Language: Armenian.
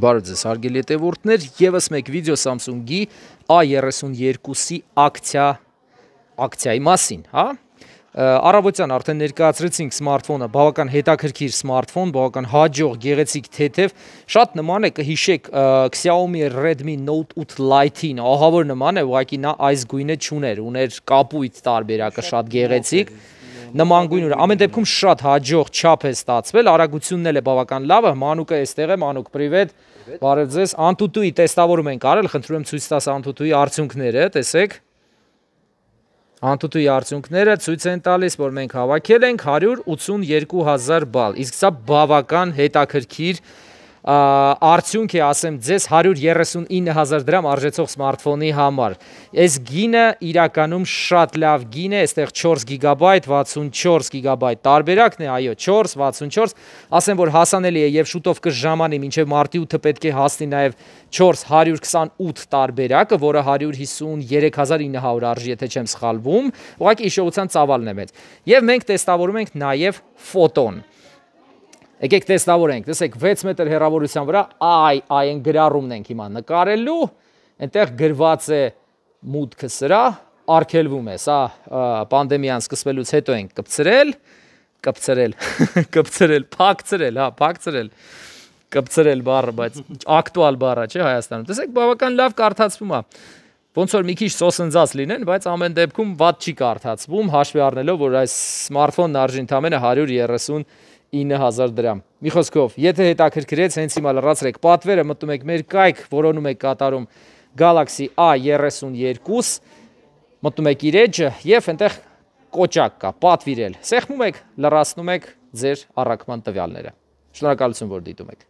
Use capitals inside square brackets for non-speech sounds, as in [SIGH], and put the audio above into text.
Բարև ձեզ հարգելի հետևորդներ, եւս մեկ վիդեո Samsung-ի A32-ի ակցիա ակցիայի մասին, հա? Առավոտյան արդեն ներկայացրեցինք սմարթֆոնը, բավական հետաքրքիր սմարթֆոն, բավական հաջող, գեղեցիկ թեթև, շատ նման է կհիշեք Xiaomi Redmi Note 8 Lite-ին, ահավոր նման է, ուղղակի նա այս գույնը չուներ, ուներ կապույտ տարբերակը, շատ գեղեցիկ։ Ա, նման գույն ուրա։ Ամեն դեպքում շատ հաջող չափ է ստացվել, արագությունն էլ է բավական լավը, Մանուկը այստեղ է, Մանուկ պրիվետ։ Բարև ձեզ, Անտուտուի տեստավորում ենք արել, խնդրում եմ ցույց տաս Անտուտուի արդյունքները, տեսեք։ Անտուտուի արդյունքները ցույց են տալիս, որ մենք հավաքել ենք 182000 բալ։ Իսկ սա բավական հետաքրքիր է արդյունք է ասեմ ձեզ 139000 դրամ արժեցող սմարթֆոնի համար։ Այս գինը իրականում շատ լավ գին է, այստեղ 4 գիգաբայթ, 64 գիգաբայթ տարբերակն է, այո, 4, 64, ասեմ որ հասանելի է եւ շուտով կժամանի, մինչեւ մարտի 8-ը պետք է հասնի նաեւ 428 տարբերակը, որը 153900 արժի, եթե չեմ սխալվում, ուղղակի հիշողության ծավալն է մեծ։ Եվ մենք տեստավորում ենք նաեւ ֆոտոն Եկեք տեսնավորենք, տեսեք 6 մետր հեռավորության վրա այ այ այն գրառումն ենք հիմա նկարելու, այնտեղ գրված է մուտքը սրա, արգելվում է, սա պանդեմիան սկսվելուց հետո ենք կպցրել, կպցրել, [LAUGHS] կպցրել, փակցրել, հա, փակցրել, կպցրել բառը, բայց ակտուալ բառը չէ Հայաստանում։ Տեսեք, բավական լավ կարդացվում է։ Ոնց որ մի քիչ սոսնձած լինեն, բայց ամեն դեպքում ված չի կարդացվում, հաշվի առնելով, որ այս սմարթֆոնն արժի ընդամենը 130 9000 դրամ։ Մի խոսքով, եթե հետաքրքրեց, հենց հիմա լրացրեք պատվերը, մտնում եք մեր կայք, որոնում եք կատարում Galaxy A32, մտնում եք իր էջը եւ այնտեղ կոճակ կա, պատվիրել։ Սեղմում եք, լրացնում եք ձեր առաքման տվյալները։ Շնորհակալություն, որ դիտում եք։